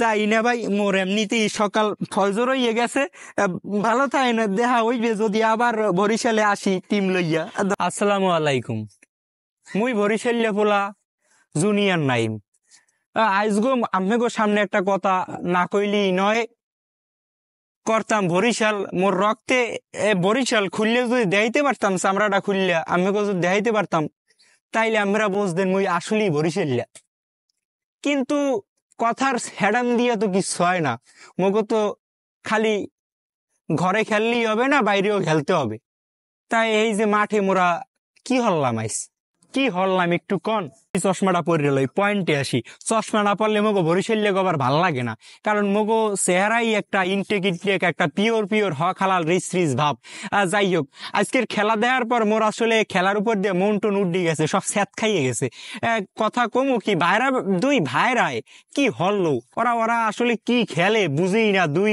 যাই না ভাই মোর এমনিতেই সকাল ফজর হইয়ে গেছে ভালো থাকে না দেখা হইবে যদি আবার বরিশালে আসি টিম লইয়া আসসালামু আলাইকুম মুই বরিশাল্যা পোলা জুনিয়ার নাইম আইজ গো আমি গো সামনে একটা কথা না কইলি নয় করতাম বরিশাল মোর রক্তে বরিশাল খুললে যদি দেখাইতে পারতাম চামড়াটা খুললে আমি গো যদি দেখাইতে পারতাম তাইলে আমরা বুঝতেন মুই আসলেই বরিশাল্যা কিন্তু কথার স্যাডাম দিয়ে তো কিছু হয় না মোকে তো খালি ঘরে খেললেই হবে না বাইরেও খেলতে হবে তাই এই যে মাঠে মোরা কি হল্লাম আইস কি নাম একটু কন চশমাটা পরে লই পয়েন্টে আসি চশমা না পড়লে মগো ভরিশল্য গবার ভাল লাগে না কারণ মগো চেহারাই একটা ইনটেক একটা পিওর পিওর হ খালাল রিস রিস ভাব যাই হোক আজকের খেলা দেওয়ার পর মোর আসলে খেলার উপর দিয়ে মন টন উড্ডি গেছে সব স্যাত খাইয়ে গেছে কথা কমু কি ভাইরা দুই ভাইরায় কি লো ওরা ওরা আসলে কি খেলে বুঝেই না দুই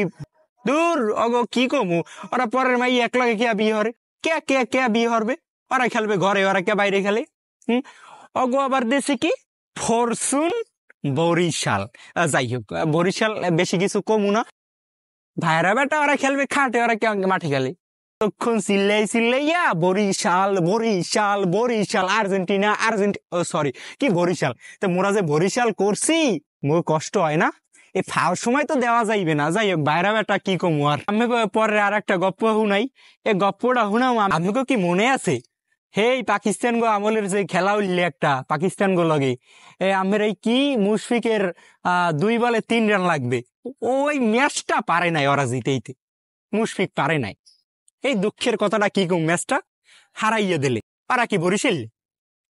দূর অগো কি কমু ওরা পরের মাই একলাগে কে বিয়ে হরে কে কে কে বিয়ে হরবে ওরা খেলবে ঘরে ওরা কে বাইরে খেলে আবার দেশে কি ফরসুন বরিশাল যাই হোক বরিশাল বেশি কিছু কমু না ভাইরা বেটা ওরা খেলবে খাটে ওরা কেউ মাঠে খেলে তখন চিল্লাই চিল্লাইয়া Barishal Barishal Barishal Argentina Argentina sorry কি বরিশাল তো মোরা যে বরিশাল করছি মো কষ্ট হয় না এ ফাও সময় তো দেওয়া যাইবে না যাই হোক বাইরা বেটা কি কমু আর আমি পরে আর একটা গপ্প শুনাই এ গপ্পটা শুনাম আমি কি মনে আছে হেই পাকিস্তান গো আমলের যে খেলা উল্লে একটা পাকিস্তান গো লগে আমের এই কি মুশফিকের দুই বলে তিন রান লাগবে ওই ম্যাচটা পারে নাই ওরা জিতেইতে মুশফিক পারে নাই এই দুঃখের কথাটা কি কম ম্যাচটা হারাইয়া দিলে ওরা কি বরিশাল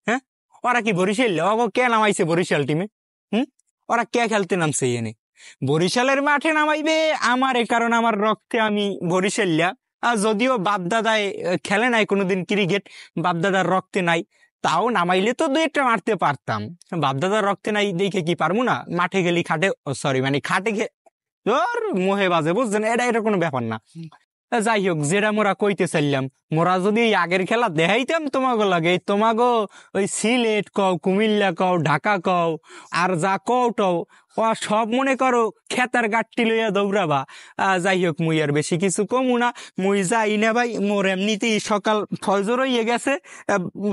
হ্যাঁ ওরা কি বরিশাল অগো কে নামাইছে বরিশাল টিমে হুম ওরা কে খেলতে নামছে এনে বরিশালের মাঠে নামাইবে আমার এ কারণ আমার রক্তে আমি বরিশাল্যা যদিও বাপদাদায় খেলে নাই কোনোদিন ক্রিকেট বাপদাদার রক্তে নাই তাও নামাইলে তো দু একটা মারতে পারতাম বাপদাদার রক্তে নাই দেখে কি পারবো না মাঠে গেলি খাটে সরি মানে খাটে তোর মোহে বাজে বুঝছেন এটা এটা কোনো ব্যাপার না যাই হোক যেটা মোরা কইতে চাইলাম মোরা যদি আগের খেলা দেখাইতাম তোমাকে লাগে তোমাকে ওই সিলেট কও কুমিল্লা কও ঢাকা কও আর যা কও টও সব মনে করো খেতার গাঠটি লইয়া দৌড়াবা যাই হোক মুই আর বেশি কিছু কমু না মুই যাই না ভাই মোর এমনিতেই সকাল ফজর হইয়ে গেছে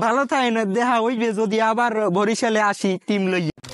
ভালো থাকে না দেখা হইবে যদি আবার বরিশালে আসি টিম লইয়া